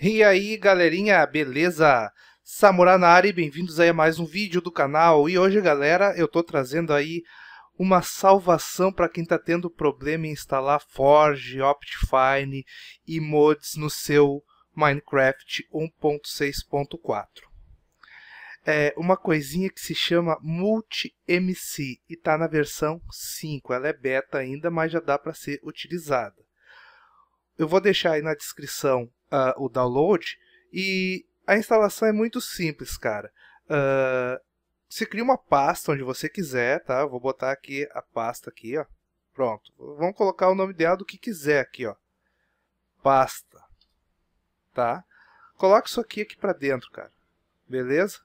E aí, galerinha, beleza? Samurai na área e bem-vindos aí a mais um vídeo do canal. E hoje, galera, eu tô trazendo aí uma salvação para quem tá tendo problema em instalar Forge, Optifine e mods no seu Minecraft 1.6.4. É uma coisinha que se chama MultiMC e tá na versão 5. Ela é beta ainda, mas já dá para ser utilizada. Eu vou deixar aí na descrição uh, o download e a instalação é muito simples, cara. Uh, você cria uma pasta onde você quiser, tá? Vou botar aqui a pasta aqui, ó. Pronto. Vamos colocar o nome dela do que quiser aqui, ó. Pasta. Tá? Coloca isso aqui aqui para dentro, cara. Beleza?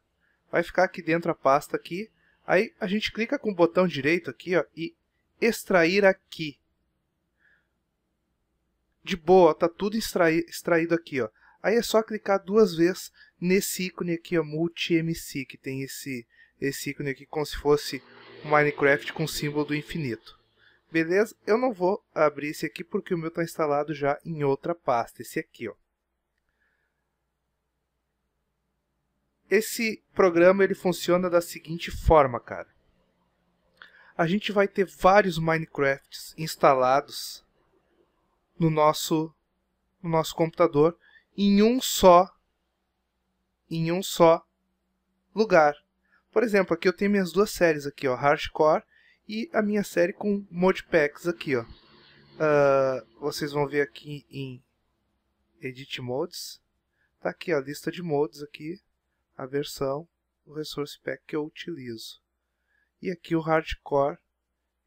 Vai ficar aqui dentro a pasta aqui. Aí a gente clica com o botão direito aqui, ó, e extrair aqui de boa, tá tudo extraí extraído aqui, ó. Aí é só clicar duas vezes nesse ícone aqui, ó, Multi-MC, que tem esse, esse ícone aqui como se fosse um Minecraft com o símbolo do infinito. Beleza? Eu não vou abrir esse aqui porque o meu está instalado já em outra pasta, esse aqui, ó. Esse programa ele funciona da seguinte forma, cara. A gente vai ter vários Minecrafts instalados no nosso, no nosso computador em um só em um só lugar. Por exemplo, aqui eu tenho minhas duas séries aqui, ó, Hardcore e a minha série com modpacks aqui, ó. Uh, vocês vão ver aqui em Edit Modes. Tá aqui a lista de modes aqui, a versão, o resource pack que eu utilizo. E aqui o Hardcore,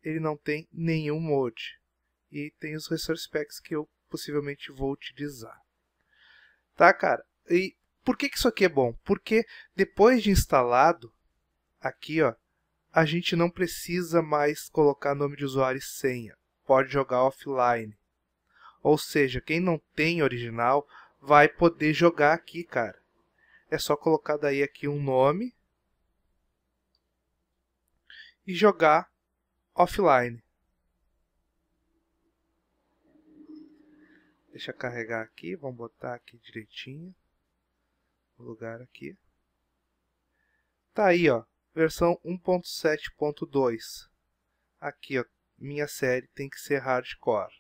ele não tem nenhum mod e tem os resource packs que eu possivelmente vou utilizar. Tá, cara? E por que, que isso aqui é bom? Porque depois de instalado, aqui ó, a gente não precisa mais colocar nome de usuário e senha. Pode jogar offline. Ou seja, quem não tem original vai poder jogar aqui, cara. É só colocar daí aqui um nome e jogar offline. Deixa carregar aqui, vamos botar aqui direitinho. O lugar aqui. Tá aí, ó, versão 1.7.2. Aqui, ó, minha série tem que ser hardcore.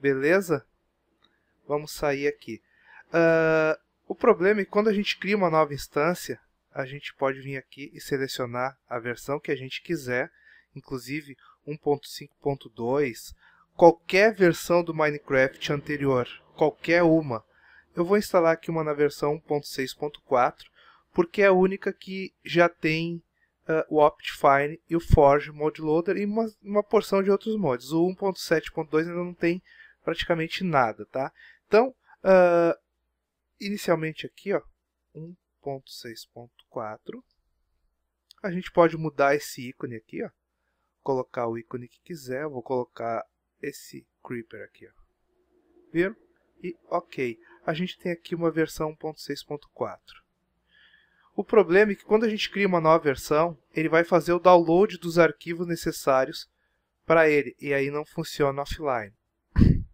Beleza? Vamos sair aqui. Uh, o problema é que quando a gente cria uma nova instância, a gente pode vir aqui e selecionar a versão que a gente quiser, inclusive 1.5.2, qualquer versão do Minecraft anterior, qualquer uma. Eu vou instalar aqui uma na versão 1.6.4, porque é a única que já tem uh, o Optifine e o Forge Mod Loader e uma, uma porção de outros mods. O 1.7.2 ainda não tem praticamente nada, tá? Então, uh, inicialmente aqui, ó, 1.6.4, a gente pode mudar esse ícone aqui, ó, colocar o ícone que quiser, eu vou colocar esse Creeper aqui. Ó. Viram? E ok. A gente tem aqui uma versão 1.6.4. O problema é que quando a gente cria uma nova versão, ele vai fazer o download dos arquivos necessários para ele, e aí não funciona offline.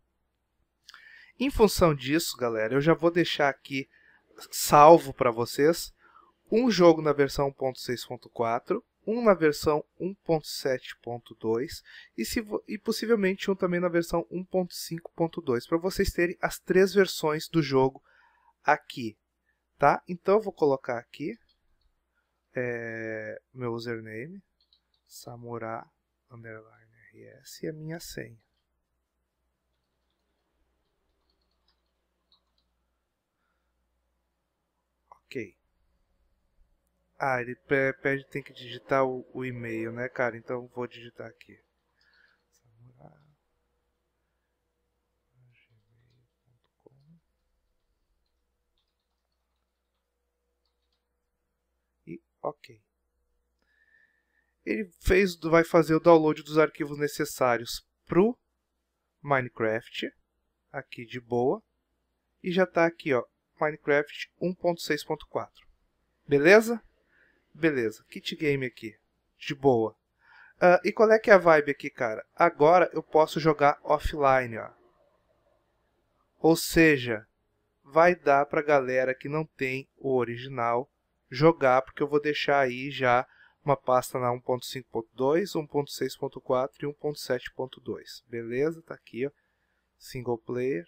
Em função disso, galera, eu já vou deixar aqui salvo para vocês um jogo na versão 1.6.4 um na versão 1.7.2 e, se, e possivelmente um também na versão 1.5.2, para vocês terem as três versões do jogo aqui, tá? Então eu vou colocar aqui é, meu username, samurai_rs e a minha senha. Ah, ele pede tem que digitar o, o e-mail, né, cara? Então vou digitar aqui. E ok. Ele fez, vai fazer o download dos arquivos necessários pro Minecraft, aqui de boa, e já está aqui, ó, Minecraft 1.6.4. Beleza? Beleza, kit game aqui. De boa. Uh, e qual é que é a vibe aqui, cara? Agora eu posso jogar offline, ó. Ou seja, vai dar pra galera que não tem o original jogar, porque eu vou deixar aí já uma pasta na 1.5.2, 1.6.4 e 1.7.2. Beleza? Tá aqui, ó. Single player.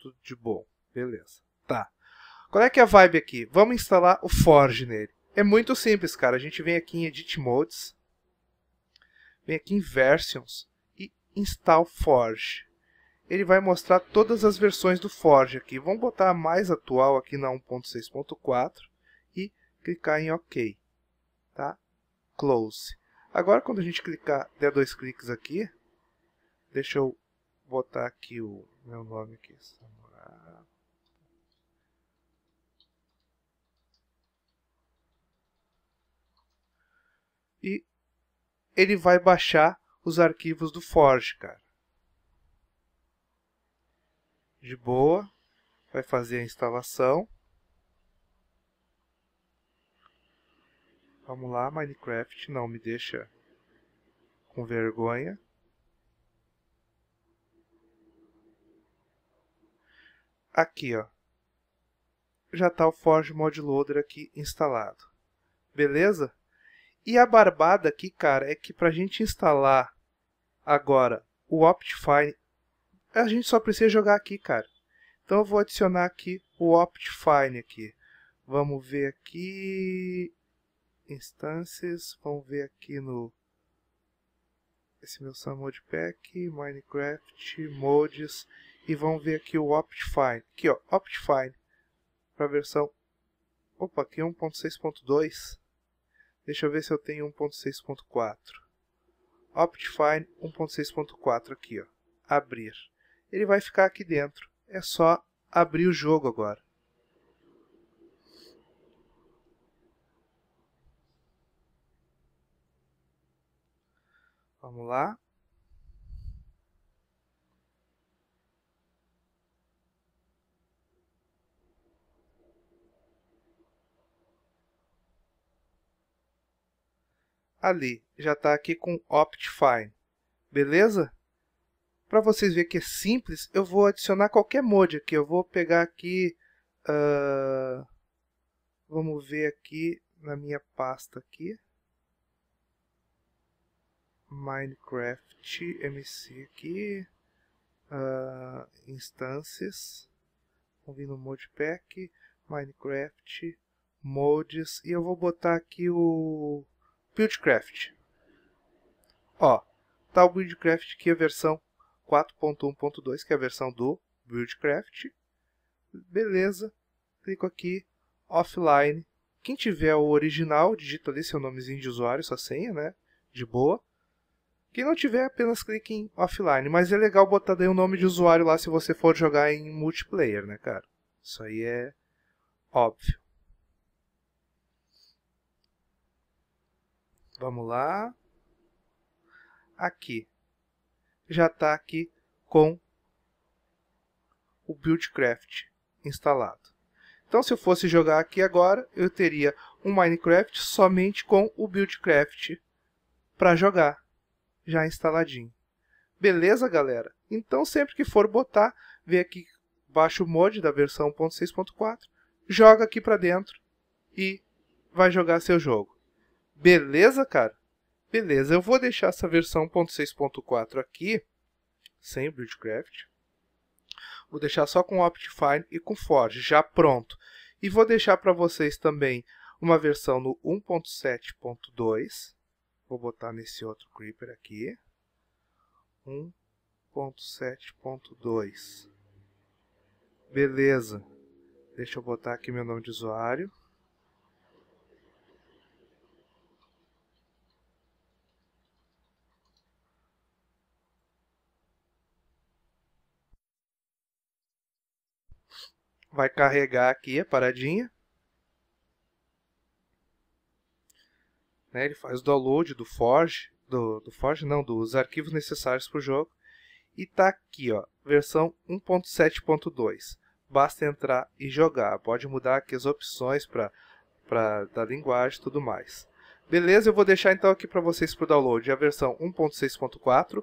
Tudo de bom. Beleza. Tá. Qual é que é a vibe aqui? Vamos instalar o Forge nele. É muito simples, cara. A gente vem aqui em Edit Modes, vem aqui em Versions e Install Forge. Ele vai mostrar todas as versões do Forge aqui. Vamos botar a mais atual aqui na 1.6.4 e clicar em OK. Tá? Close. Agora, quando a gente clicar, der dois cliques aqui, deixa eu botar aqui o meu nome aqui, Samurai. e ele vai baixar os arquivos do Forge, cara. De boa, vai fazer a instalação. Vamos lá, Minecraft, não me deixa com vergonha. Aqui, ó. Já está o Forge Mod Loader aqui instalado. Beleza? E a barbada aqui, cara, é que para a gente instalar agora o Optifine, a gente só precisa jogar aqui, cara. Então eu vou adicionar aqui o Optifine aqui. Vamos ver aqui instâncias, vamos ver aqui no esse meu Samode Pack, Minecraft, modes e vamos ver aqui o Optifine. Aqui ó, Optifine para versão opa, aqui 1.6.2 é Deixa eu ver se eu tenho 1.6.4. Optifine 1.6.4 aqui, ó. Abrir. Ele vai ficar aqui dentro. É só abrir o jogo agora. Vamos lá. ali, já está aqui com Optifine, beleza? Para vocês verem que é simples, eu vou adicionar qualquer mod aqui, eu vou pegar aqui, uh, vamos ver aqui na minha pasta aqui, Minecraft MC aqui, uh, instâncias, vamos vir no modpack, Minecraft, mods, e eu vou botar aqui o Buildcraft. Ó, tá o Buildcraft aqui, a versão 4.1.2, que é a versão do Buildcraft. Beleza, clico aqui, offline. Quem tiver o original, digita ali seu nomezinho de usuário, sua senha, né? De boa. Quem não tiver, apenas clique em offline. Mas é legal botar daí o nome de usuário lá se você for jogar em multiplayer, né, cara? Isso aí é óbvio. Vamos lá. Aqui. Já está aqui com o Buildcraft instalado. Então, se eu fosse jogar aqui agora, eu teria um Minecraft somente com o Buildcraft para jogar, já instaladinho. Beleza, galera? Então, sempre que for botar, vem aqui, baixa o mod da versão 1.6.4, joga aqui para dentro e vai jogar seu jogo. Beleza, cara? Beleza, eu vou deixar essa versão 1.6.4 aqui, sem o Buildcraft. Vou deixar só com Optifine e com Forge, já pronto. E vou deixar para vocês também uma versão no 1.7.2. Vou botar nesse outro Creeper aqui. 1.7.2. Beleza. Deixa eu botar aqui meu nome de usuário. Vai carregar aqui a paradinha. Né, ele faz o download do Forge, do, do Forge não, dos arquivos necessários para o jogo. E tá aqui, ó, versão 1.7.2. Basta entrar e jogar. Pode mudar aqui as opções para da linguagem e tudo mais. Beleza, eu vou deixar então aqui para vocês para o download a versão 1.6.4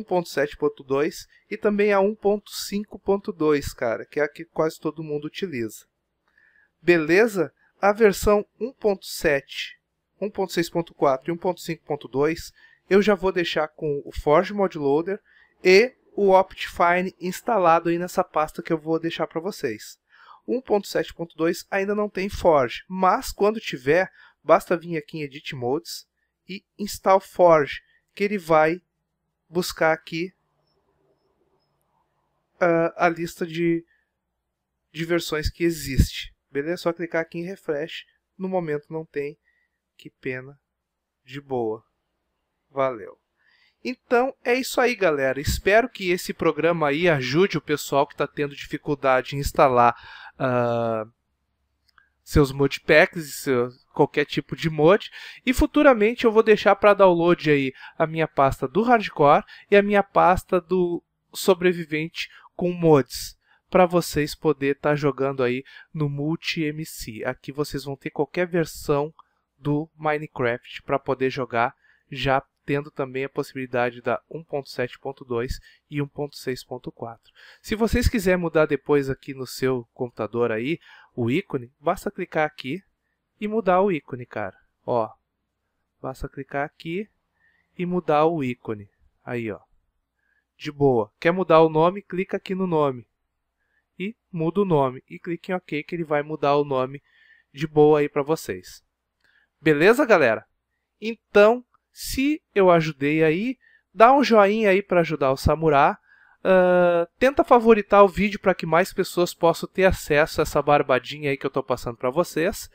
1.7.2 e também a 1.5.2, cara, que é a que quase todo mundo utiliza. Beleza? A versão 1.7, 1.6.4 e 1.5.2 eu já vou deixar com o Forge Mod Loader e o Optifine instalado aí nessa pasta que eu vou deixar para vocês. 1.7.2 ainda não tem Forge, mas quando tiver, basta vir aqui em Edit Modes e Install Forge, que ele vai buscar aqui a, ah, a lista de, de versões que existe. Beleza? Só clicar aqui em refresh. No momento não tem. Que pena. De boa. Valeu. Então é isso aí, galera. Espero que esse programa aí ajude o pessoal que está tendo dificuldade em instalar uh, seus modpacks e seus, qualquer tipo de mod. E futuramente eu vou deixar para download aí a minha pasta do hardcore e a minha pasta do sobrevivente com mods para vocês poder estar tá jogando aí no multi MC. Aqui vocês vão ter qualquer versão do Minecraft para poder jogar já tendo também a possibilidade da 1.7.2 e 1.6.4. Se vocês quiserem mudar depois aqui no seu computador aí o ícone, basta clicar aqui e mudar o ícone, cara. Ó, basta clicar aqui e mudar o ícone. Aí, ó. De boa. Quer mudar o nome? Clica aqui no nome. E muda o nome. E clique em OK que ele vai mudar o nome de boa aí para vocês. Beleza, galera? Então, se eu ajudei aí, dá um joinha aí para ajudar o Samurai Uh, tenta favoritar o vídeo para que mais pessoas possam ter acesso a essa barbadinha aí que eu estou passando para vocês.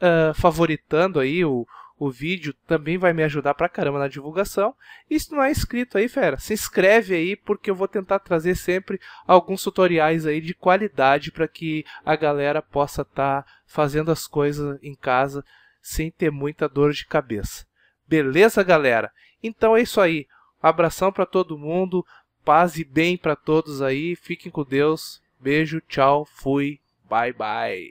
Uh, favoritando aí o, o vídeo também vai me ajudar pra caramba na divulgação. E se não é inscrito aí, fera, se inscreve aí porque eu vou tentar trazer sempre alguns tutoriais aí de qualidade para que a galera possa estar tá fazendo as coisas em casa sem ter muita dor de cabeça. Beleza, galera? Então é isso aí. Abração para todo mundo. Paz e bem para todos aí. Fiquem com Deus. Beijo, tchau, fui, bye bye.